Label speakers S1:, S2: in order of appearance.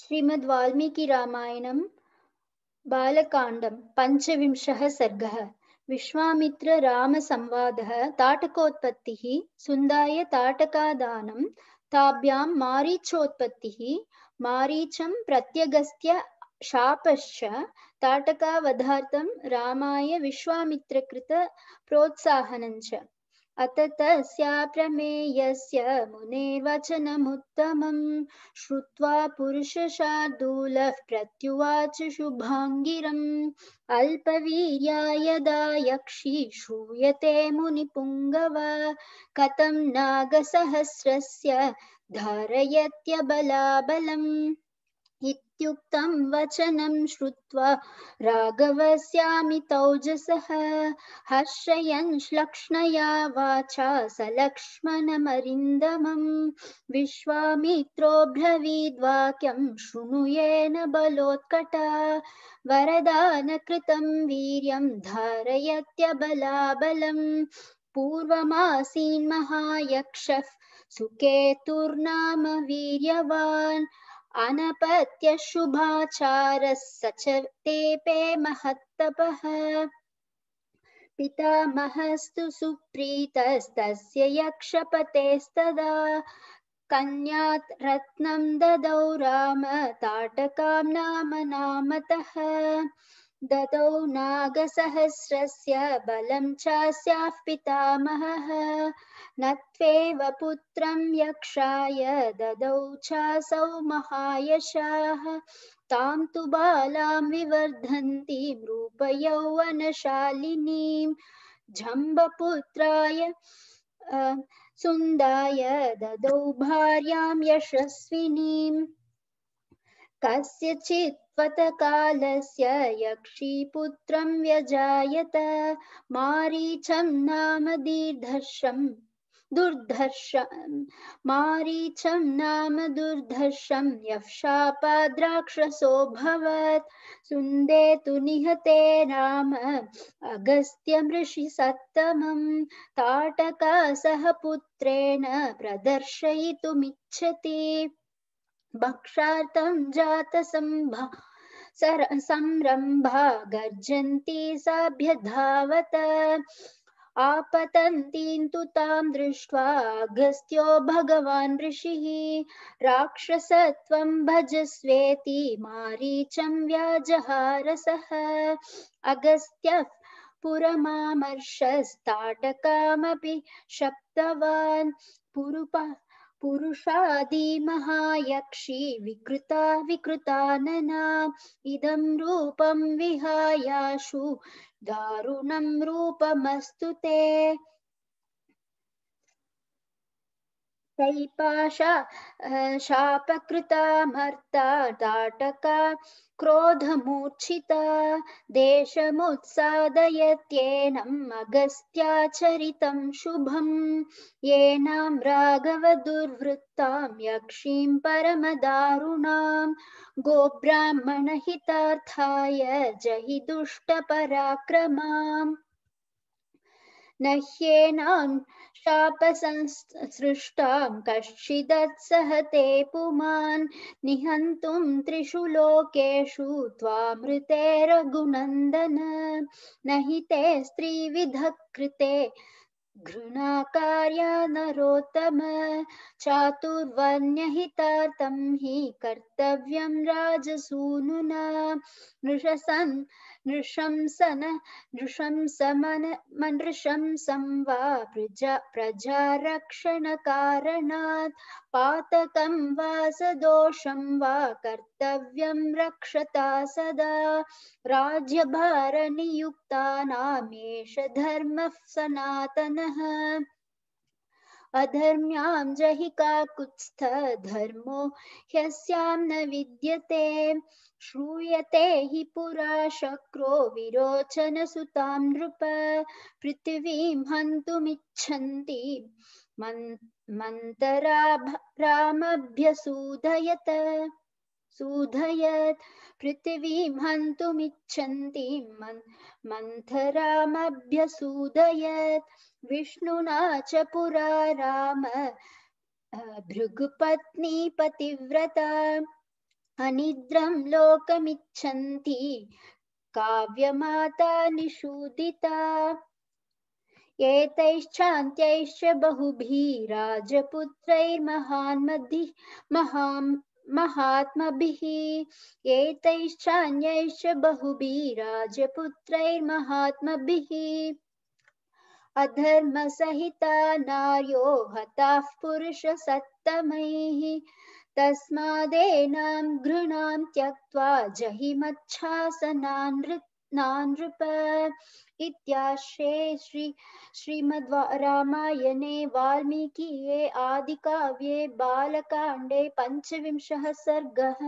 S1: श्रीमद् वाल्मीकि रामायणं बालकाण्डं पञ्चविंशः सर्गः विश्वामित्र रामसंवादः ताटकोत्पत्तिः सुन्दाय ताटकादानं ताभ्यां मारीचोत्पत्तिः मारीचं प्रत्यगस्त्य शापश्च ताटकावधार्थं रामाय विश्वामित्रकृत प्रोत्साहनञ्च अत तस्या प्रमेयस्य मुनेर्वचनमुत्तमम् श्रुत्वा पुरुषशार्दूलः प्रत्युवाच शुभाङ्गिरम् अल्पवीर्याय यक्षी श्रूयते मुनिपुङ्गव कथं नागसहस्रस्य धारयत्यबलाबलम् इत्युक्तं वचनं श्रुत्वा राघवस्यामितौजसः हर्षयन् श्लक्ष्णया वाचा स लक्ष्मणमरिन्दमम् विश्वामित्रोऽब्रवीद्वाक्यं शृणु येन बलोत्कटा वरदानकृतं वीर्यं धारयत्यबलाबलम् पूर्वमासीन्महायक्षः सुकेतुर्नाम वीर्यवान् अनपत्यशुभाचार स च तेपे महत्तपः पितामहस्तु सुप्रीतस्तस्य यक्षपतेस्तदा कन्यात् रत्नं ददौ राम ताटकां नाम नामतः ददौ नागसहस्रस्य बलं चास्याः पितामहः नत्वेव पुत्रं यक्षाय ददौ चासौ महायशाः तां तु बालां विवर्धन्तीं रूपयौवनशालिनीं झम्बपुत्राय सुन्दाय ददौ भार्यां यशस्विनीं कस्यचित् पतकालस्य यक्षीपुत्रं व्यजायत मारीचं नाम दीर्धर्षम् दुर्धर्षम् मारीचं नाम दुर्धर्षम् यः शापाद्राक्षसोऽभवत् सुन्दे तु निहते नाम अगस्त्यमृषिसत्तमं ताटका सह पुत्रेण प्रदर्शयितुमिच्छति भक्षार्थं जातसम्भा संरम्भा गर्जन्ति साभ्य धावत आपतन्तीं तु तां दृष्ट्वा अगस्त्यो भगवान् ऋषिः राक्षसत्वं भजस्वेति मारीचं व्याजहारसः अगस्त्यः पुरमामर्षस्ताटकामपि शब्दवान् पुरुपा महायक्षी विकृता विकृतानना इदं रूपं विहायाशु दारुणं रूपमस्तु ते शैपाशा शापकृता मर्ता दाटका क्रोधमूर्छिता देशमुत्सादयत्येनम् अगस्त्याचरितं शुभं येनां राघवदुर्वृत्तां यक्षीं परमदारुणां गोब्राह्मणहितार्थाय जहि दुष्टपराक्रमाम् नह्येनां शापसंसृष्टां कश्चिदत्सहते पुमान् निहन्तुं त्रिषु लोकेषु त्वामृते न हि ते स्त्रीविधकृते घृणाकार्या नरोत्तम चातुर्वन्यहितार्थं हि कर्तव्यं राजसूनुना नृशसन् नृशंसन नृशंसमन मनृशंसं वा प्रजा प्रजारक्षणकारणात् पातकं वा सदोषं वा कर्तव्यं रक्षता सदा राज्यभारनियुक्तानामेष धर्मः सनातनः अधर्म्यां जहिका कुत्स्थ धर्मो ह्यस्यां न विद्यते श्रूयते हि पुरा शक्रो विरोचनसुतां नृप पृथिवीं हन्तुमिच्छन्ति मन् मन्तरा रामभ्यसूदयत सूधयत् पृथिवीं हन्तुमिच्छन्ति मन् मन्थरामभ्यसूदयत् विष्णुना च पुरा राम भृगुपत्नी पतिव्रता अनिद्रं लोकमिच्छन्ति काव्यमाता निषूदिता एतैश्चान्त्यैश्च बहुभिः राजपुत्रैर्महान्मधि महाम् महात्मभिः एतैश्चान्यैश्च बहुभिः राजपुत्रैर्महात्मभिः अधर्म अधर्मसहिता नार्यो हताः पुरुषसत्तमैः तस्मादेनां घृणां त्यक्त्वा जहिमच्छासनानृत् नानृप इत्याश्रे श्री श्रीमद् रामायणे वाल्मीकिये आदिकाव्ये बालकाण्डे पञ्चविंशः सर्गः